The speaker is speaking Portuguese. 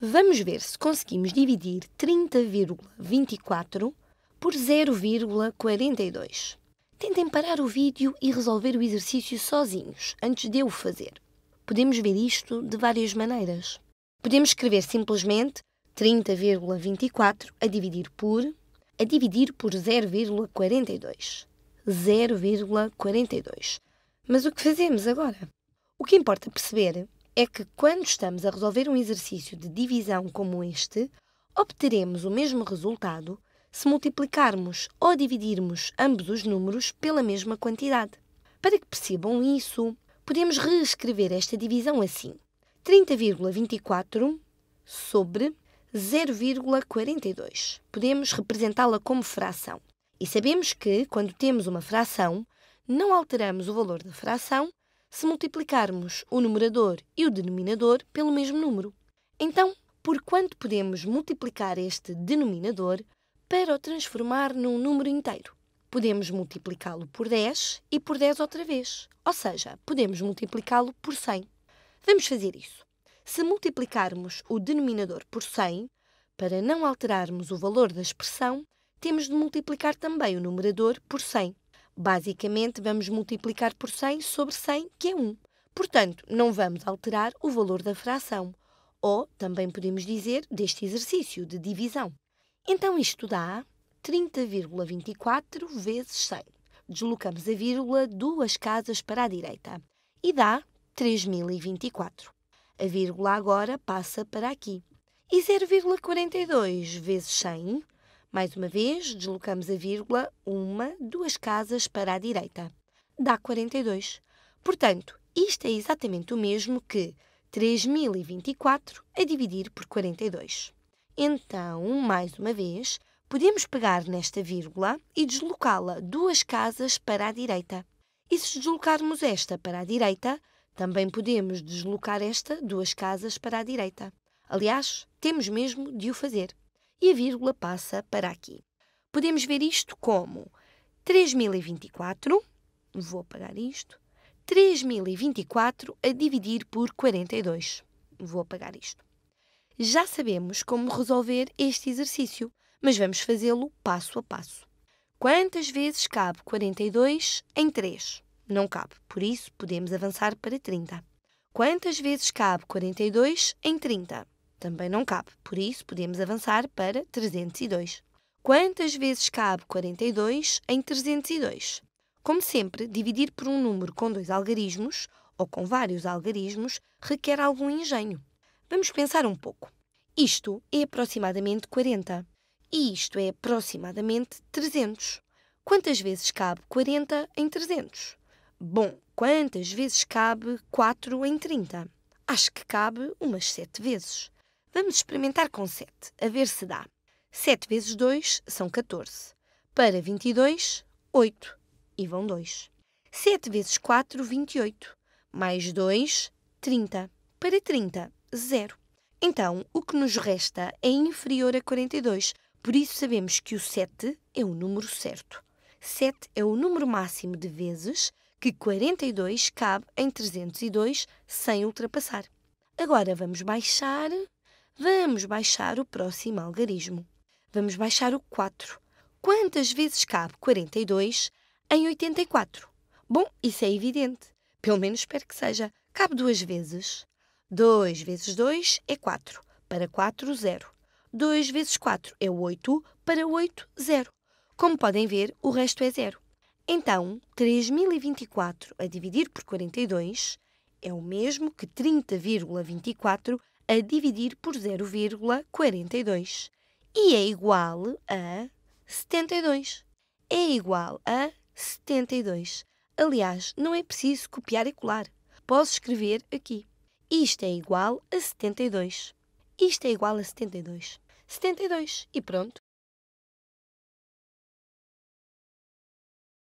Vamos ver se conseguimos dividir 30,24 por 0,42. Tentem parar o vídeo e resolver o exercício sozinhos, antes de eu o fazer. Podemos ver isto de várias maneiras. Podemos escrever simplesmente 30,24 a dividir por a dividir por 0,42. 0,42. Mas o que fazemos agora? O que importa perceber é que quando estamos a resolver um exercício de divisão como este, obteremos o mesmo resultado se multiplicarmos ou dividirmos ambos os números pela mesma quantidade. Para que percebam isso, podemos reescrever esta divisão assim: 30,24 sobre 0,42. Podemos representá-la como fração. E sabemos que, quando temos uma fração, não alteramos o valor da fração se multiplicarmos o numerador e o denominador pelo mesmo número. Então, por quanto podemos multiplicar este denominador para o transformar num número inteiro? Podemos multiplicá-lo por 10 e por 10 outra vez, ou seja, podemos multiplicá-lo por 100. Vamos fazer isso. Se multiplicarmos o denominador por 100, para não alterarmos o valor da expressão, temos de multiplicar também o numerador por 100. Basicamente, vamos multiplicar por 100 sobre 100, que é 1. Portanto, não vamos alterar o valor da fração, ou também podemos dizer deste exercício de divisão. Então, isto dá 30,24 vezes 100. Deslocamos a vírgula duas casas para a direita e dá 3024. A vírgula agora passa para aqui. E 0,42 vezes 100 mais uma vez, deslocamos a vírgula uma, duas casas para a direita. Dá 42. Portanto, isto é exatamente o mesmo que 3024 a dividir por 42. Então, mais uma vez, podemos pegar nesta vírgula e deslocá-la duas casas para a direita. E se deslocarmos esta para a direita, também podemos deslocar esta duas casas para a direita. Aliás, temos mesmo de o fazer e a vírgula passa para aqui. Podemos ver isto como 3024, vou apagar isto, 3024 a dividir por 42. Vou apagar isto. Já sabemos como resolver este exercício, mas vamos fazê-lo passo a passo. Quantas vezes cabe 42 em 3? Não cabe, por isso podemos avançar para 30. Quantas vezes cabe 42 em 30? Também não cabe, por isso podemos avançar para 302. Quantas vezes cabe 42 em 302? Como sempre, dividir por um número com dois algarismos, ou com vários algarismos, requer algum engenho. Vamos pensar um pouco. Isto é aproximadamente 40. E isto é aproximadamente 300. Quantas vezes cabe 40 em 300? Bom, quantas vezes cabe 4 em 30? Acho que cabe umas 7 vezes. Vamos experimentar com 7, a ver se dá. 7 vezes 2 são 14. Para 22, 8. E vão 2. 7 vezes 4, 28. Mais 2, 30. Para 30, 0. Então, o que nos resta é inferior a 42, por isso sabemos que o 7 é o número certo. 7 é o número máximo de vezes que 42 cabe em 302 sem ultrapassar. Agora vamos baixar Vamos baixar o próximo algarismo. Vamos baixar o 4. Quantas vezes cabe 42 em 84? Bom, isso é evidente. Pelo menos espero que seja. Cabe duas vezes. 2 vezes 2 é 4. Para 4, 0. 2 vezes 4 é 8. Para 8, 0. Como podem ver, o resto é 0. Então, 3024 a dividir por 42 é o mesmo que 30,24 a a dividir por 0,42 e é igual a 72. É igual a 72. Aliás, não é preciso copiar e colar. Posso escrever aqui. Isto é igual a 72. Isto é igual a 72. 72 e pronto.